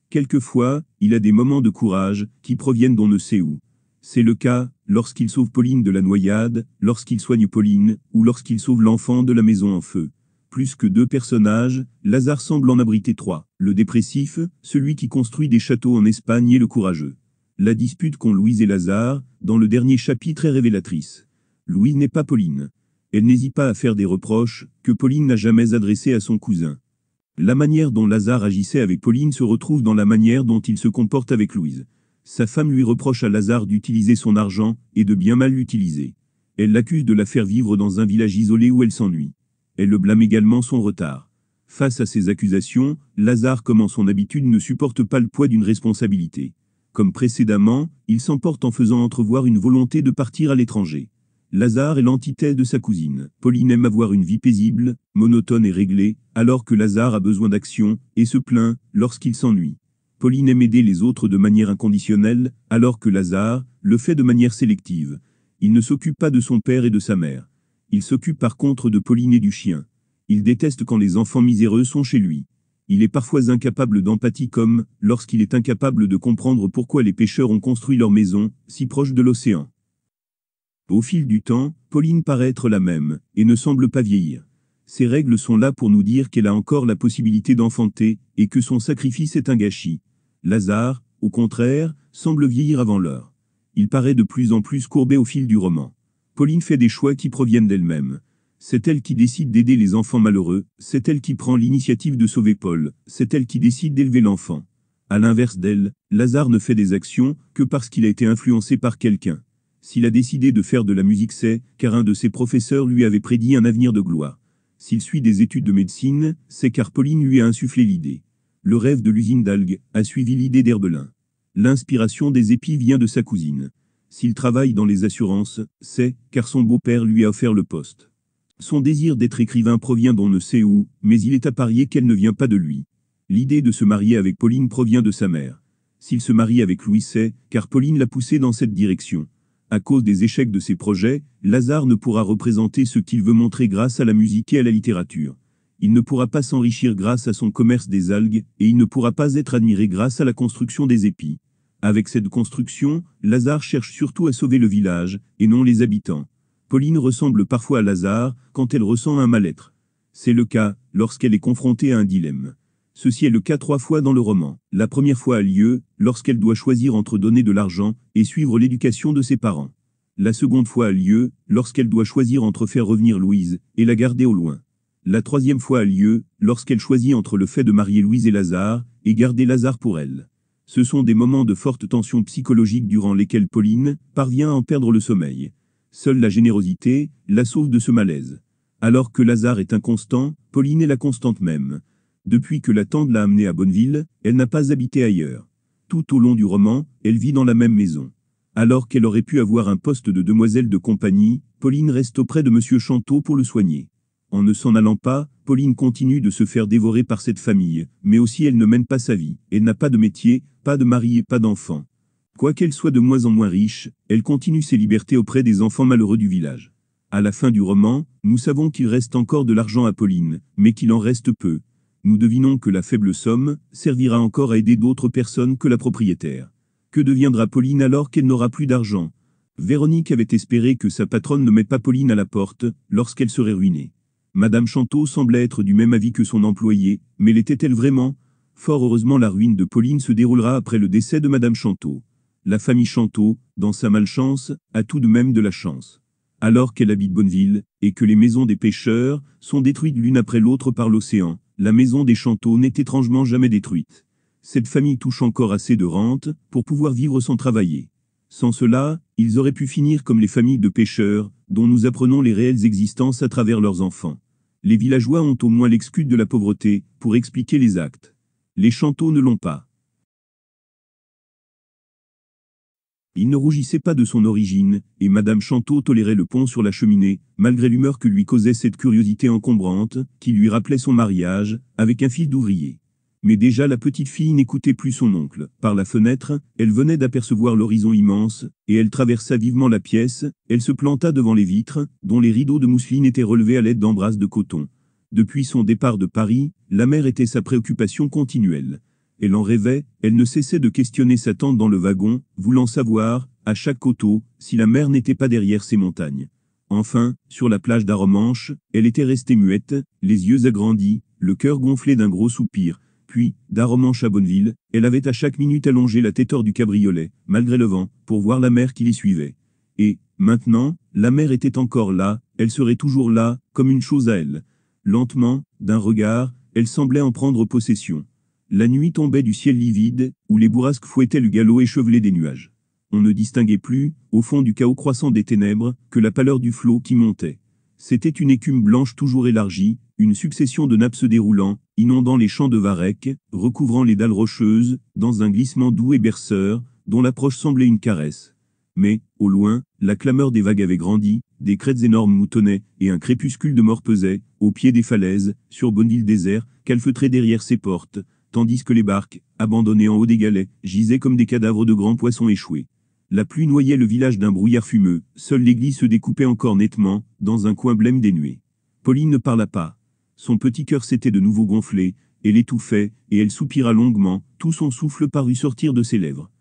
Quelquefois, il a des moments de courage, qui proviennent d'on ne sait où. C'est le cas, lorsqu'il sauve Pauline de la noyade, lorsqu'il soigne Pauline, ou lorsqu'il sauve l'enfant de la maison en feu. Plus que deux personnages, Lazare semble en abriter trois. Le dépressif, celui qui construit des châteaux en Espagne et le courageux. La dispute qu'ont Louise et Lazare, dans le dernier chapitre est révélatrice. Louise n'est pas Pauline. Elle n'hésite pas à faire des reproches que Pauline n'a jamais adressés à son cousin. La manière dont Lazare agissait avec Pauline se retrouve dans la manière dont il se comporte avec Louise. Sa femme lui reproche à Lazare d'utiliser son argent et de bien mal l'utiliser. Elle l'accuse de la faire vivre dans un village isolé où elle s'ennuie. Elle le blâme également son retard. Face à ces accusations, Lazare, comme en son habitude, ne supporte pas le poids d'une responsabilité. Comme précédemment, il s'emporte en faisant entrevoir une volonté de partir à l'étranger. Lazare est l'entité de sa cousine. Pauline aime avoir une vie paisible, monotone et réglée, alors que Lazare a besoin d'action, et se plaint, lorsqu'il s'ennuie. Pauline aime aider les autres de manière inconditionnelle, alors que Lazare le fait de manière sélective. Il ne s'occupe pas de son père et de sa mère. Il s'occupe par contre de Pauline et du chien. Il déteste quand les enfants miséreux sont chez lui il est parfois incapable d'empathie comme lorsqu'il est incapable de comprendre pourquoi les pêcheurs ont construit leur maison, si proche de l'océan. Au fil du temps, Pauline paraît être la même, et ne semble pas vieillir. Ces règles sont là pour nous dire qu'elle a encore la possibilité d'enfanter, et que son sacrifice est un gâchis. Lazare, au contraire, semble vieillir avant l'heure. Il paraît de plus en plus courbé au fil du roman. Pauline fait des choix qui proviennent d'elle-même. C'est elle qui décide d'aider les enfants malheureux, c'est elle qui prend l'initiative de sauver Paul, c'est elle qui décide d'élever l'enfant. À l'inverse d'elle, Lazare ne fait des actions que parce qu'il a été influencé par quelqu'un. S'il a décidé de faire de la musique c'est car un de ses professeurs lui avait prédit un avenir de gloire. S'il suit des études de médecine, c'est car Pauline lui a insufflé l'idée. Le rêve de l'usine d'algues a suivi l'idée d'Herbelin. L'inspiration des épis vient de sa cousine. S'il travaille dans les assurances, c'est car son beau-père lui a offert le poste. Son désir d'être écrivain provient d'on ne sait où, mais il est à parier qu'elle ne vient pas de lui. L'idée de se marier avec Pauline provient de sa mère. S'il se marie avec Louis, c'est car Pauline l'a poussé dans cette direction. À cause des échecs de ses projets, Lazare ne pourra représenter ce qu'il veut montrer grâce à la musique et à la littérature. Il ne pourra pas s'enrichir grâce à son commerce des algues, et il ne pourra pas être admiré grâce à la construction des épis. Avec cette construction, Lazare cherche surtout à sauver le village, et non les habitants. Pauline ressemble parfois à Lazare quand elle ressent un mal-être. C'est le cas lorsqu'elle est confrontée à un dilemme. Ceci est le cas trois fois dans le roman. La première fois a lieu lorsqu'elle doit choisir entre donner de l'argent et suivre l'éducation de ses parents. La seconde fois a lieu lorsqu'elle doit choisir entre faire revenir Louise et la garder au loin. La troisième fois a lieu lorsqu'elle choisit entre le fait de marier Louise et Lazare et garder Lazare pour elle. Ce sont des moments de forte tension psychologique durant lesquels Pauline parvient à en perdre le sommeil. Seule la générosité, la sauve de ce malaise. Alors que Lazare est inconstant, Pauline est la constante même. Depuis que la tante l'a amenée à Bonneville, elle n'a pas habité ailleurs. Tout au long du roman, elle vit dans la même maison. Alors qu'elle aurait pu avoir un poste de demoiselle de compagnie, Pauline reste auprès de M. Chanteau pour le soigner. En ne s'en allant pas, Pauline continue de se faire dévorer par cette famille, mais aussi elle ne mène pas sa vie, elle n'a pas de métier, pas de mari et pas d'enfant. Quoiqu'elle soit de moins en moins riche, elle continue ses libertés auprès des enfants malheureux du village. À la fin du roman, nous savons qu'il reste encore de l'argent à Pauline, mais qu'il en reste peu. Nous devinons que la faible somme servira encore à aider d'autres personnes que la propriétaire. Que deviendra Pauline alors qu'elle n'aura plus d'argent Véronique avait espéré que sa patronne ne mette pas Pauline à la porte, lorsqu'elle serait ruinée. Madame Chanteau semblait être du même avis que son employé, mais l'était-elle vraiment Fort heureusement la ruine de Pauline se déroulera après le décès de Madame Chanteau. La famille Chanteau, dans sa malchance, a tout de même de la chance. Alors qu'elle habite Bonneville, et que les maisons des pêcheurs sont détruites l'une après l'autre par l'océan, la maison des Chanteaux n'est étrangement jamais détruite. Cette famille touche encore assez de rente pour pouvoir vivre sans travailler. Sans cela, ils auraient pu finir comme les familles de pêcheurs, dont nous apprenons les réelles existences à travers leurs enfants. Les villageois ont au moins l'excuse de la pauvreté pour expliquer les actes. Les chanteaux ne l'ont pas. Il ne rougissait pas de son origine, et Madame Chanteau tolérait le pont sur la cheminée, malgré l'humeur que lui causait cette curiosité encombrante, qui lui rappelait son mariage, avec un fils d'ouvrier. Mais déjà la petite fille n'écoutait plus son oncle. Par la fenêtre, elle venait d'apercevoir l'horizon immense, et elle traversa vivement la pièce, elle se planta devant les vitres, dont les rideaux de mousseline étaient relevés à l'aide d'embrasses de coton. Depuis son départ de Paris, la mère était sa préoccupation continuelle elle en rêvait, elle ne cessait de questionner sa tante dans le wagon, voulant savoir, à chaque coteau, si la mer n'était pas derrière ces montagnes. Enfin, sur la plage d'Aromanche, elle était restée muette, les yeux agrandis, le cœur gonflé d'un gros soupir. Puis, d'Aromanche à Bonneville, elle avait à chaque minute allongé la tête hors du cabriolet, malgré le vent, pour voir la mer qui l'y suivait. Et, maintenant, la mer était encore là, elle serait toujours là, comme une chose à elle. Lentement, d'un regard, elle semblait en prendre possession. La nuit tombait du ciel livide, où les bourrasques fouettaient le galop échevelé des nuages. On ne distinguait plus, au fond du chaos croissant des ténèbres, que la pâleur du flot qui montait. C'était une écume blanche toujours élargie, une succession de nappes se déroulant, inondant les champs de varec, recouvrant les dalles rocheuses, dans un glissement doux et berceur, dont l'approche semblait une caresse. Mais, au loin, la clameur des vagues avait grandi, des crêtes énormes moutonnaient, et un crépuscule de mort pesait, au pied des falaises, sur bonne île désert, calfeutré derrière ses portes, tandis que les barques, abandonnées en haut des galets, gisaient comme des cadavres de grands poissons échoués. La pluie noyait le village d'un brouillard fumeux, seule l'église se découpait encore nettement, dans un coin blême des nuées. Pauline ne parla pas. Son petit cœur s'était de nouveau gonflé, elle étouffait, et elle soupira longuement, tout son souffle parut sortir de ses lèvres.